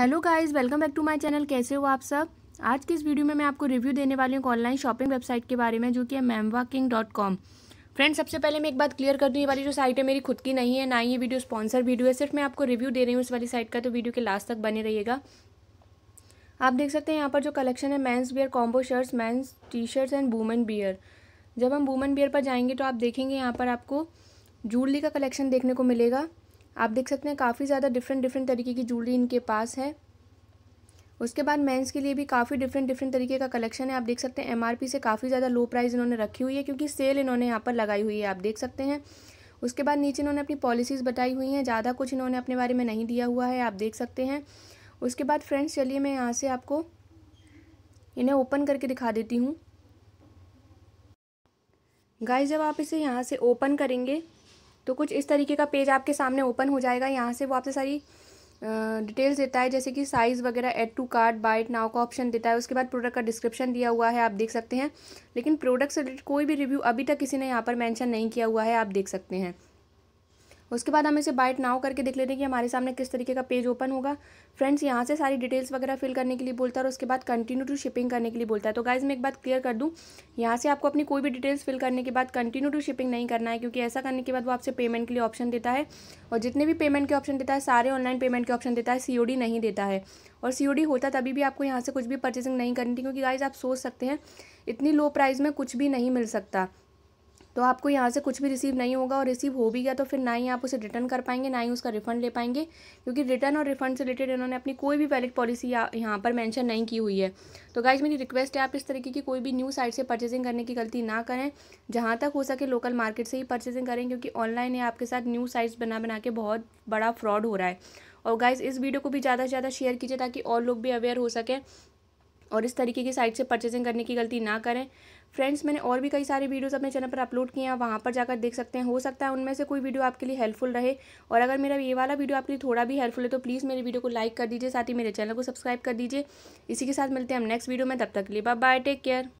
hello guys welcome back to my channel कैसे हो आप सब आज के इस वीडियो में मैं आपको रिव्यू देने वाली हूँ ऑनलाइन शॉपिंग वेबसाइट के बारे में जो कि है मैमवा किंग डॉट कॉम फ्रेंड सबसे पहले मैं एक बात क्लियर कर दूँ ये वाली जो साइट है मेरी खुद की नहीं है ना ही ये वीडियो स्पॉन्सर वीडियो है सिर्फ मैं आपको रिव्यू दे रही हूँ इस वाली साइट का तो वीडियो के लास्ट तक बने रहिएगा आप देख सकते हैं यहाँ पर जो कलेक्शन है men's wear combo shirts men's T shirts and women wear जब हम वूमेन बियर पर जाएंगे तो आप देखेंगे यहाँ पर आपको जूलरी का कलेक्शन देखने को मिलेगा आप देख सकते हैं काफ़ी ज़्यादा डिफरेंट डिफरेंट तरीके की ज्वेलरी इनके पास है उसके बाद मेंस के लिए भी काफ़ी डिफरेंट डिफरेंट तरीके का कलेक्शन है आप देख सकते हैं एमआरपी से काफ़ी ज़्यादा लो प्राइस इन्होंने रखी हुई है क्योंकि सेल इन्होंने यहाँ पर लगाई हुई है आप देख सकते हैं उसके बाद नीचे इन्होंने अपनी पॉलिसीज़ बताई हुई हैं ज़्यादा कुछ इन्होंने अपने बारे में नहीं दिया हुआ है आप देख सकते हैं उसके बाद फ्रेंड्स चलिए मैं यहाँ से आपको इन्हें ओपन करके दिखा देती हूँ गाइस जब आप इसे यहाँ से ओपन करेंगे तो कुछ इस तरीके का पेज आपके सामने ओपन हो जाएगा यहाँ से वो आपसे सारी डिटेल्स देता है जैसे कि साइज़ वगैरह add to cart buy now का ऑप्शन देता है उसके बाद प्रोडक्ट का डिस्क्रिप्शन दिया हुआ है आप देख सकते हैं लेकिन प्रोडक्ट से रिलेटेड कोई भी रिव्यू अभी तक किसी ने यहाँ पर मैंशन नहीं किया हुआ है आप देख सकते हैं उसके बाद हम इसे बाइट नाउ करके देख लेते हैं कि हमारे सामने किस तरीके का पेज ओपन होगा फ्रेंड्स यहाँ से सारी डिटेल्स वगैरह फिल करने के लिए बोलता है और उसके बाद कंटिन्यू टू शिपिंग करने के लिए बोलता है तो गाइज मैं एक बात क्लियर कर दूँ यहाँ से आपको अपनी कोई भी डिटेल्स फिल करने के बाद कंटिन्यू टू शिपिंग नहीं करना है क्योंकि ऐसा करने के बाद वो आपसे पेमेंट के लिए ऑप्शन देता है और जितने भी पेमेंट के ऑप्शन देता है सारे ऑनलाइन पेमेंट के ऑप्शन देता है सी नहीं देता है और सी होता तभी भी आपको यहाँ से कुछ भी परचेसिंग नहीं करनी थी क्योंकि गाइज आप सोच सकते हैं इतनी लो प्राइस में कुछ भी नहीं मिल सकता तो आपको यहाँ से कुछ भी रिसीव नहीं होगा और रिसीव हो भी गया तो फिर ना ही आप उसे रिटर्न कर पाएंगे ना ही उसका रिफंड ले पाएंगे क्योंकि रिटर्न और रिफंड से रिलेटेड इन्होंने अपनी कोई भी वैलिड पॉलिसी यहाँ पर मैंशन नहीं की हुई है तो गाइज मेरी रिक्वेस्ट है आप इस तरीके की कोई भी न्यू साइट से परचेसिंग करने की गलती ना करें जहाँ तक हो सके लोकल मार्केट से ही परचेसिंग करें क्योंकि ऑनलाइन है आपके साथ न्यू साइट्स बना बना के बहुत बड़ा फ्रॉड हो रहा है और गाइज इस वीडियो को भी ज़्यादा से ज़्यादा शेयर कीजिए ताकि और लोग भी अवेयर हो सकें और इस तरीके की साइट से परचेजिंग करने की गलती ना करें फ्रेंड्स मैंने और भी कई सारे वीडियोस अपने चैनल पर अपलोड किए हैं वहाँ पर जाकर देख सकते हैं हो सकता है उनमें से कोई वीडियो आपके लिए हेल्पफुल रहे और अगर मेरा ये वाला वीडियो आपके लिए थोड़ा भी हेल्पफुल है तो प्लीज़ मेरे वीडियो को लाइक कर दीजिए साथ ही मेरे चैनल को सब्सक्राइब कर दीजिए इसी के साथ मिलते हैं हम नेक्स्ट वीडियो में तब तक लिए बाय टेक केयर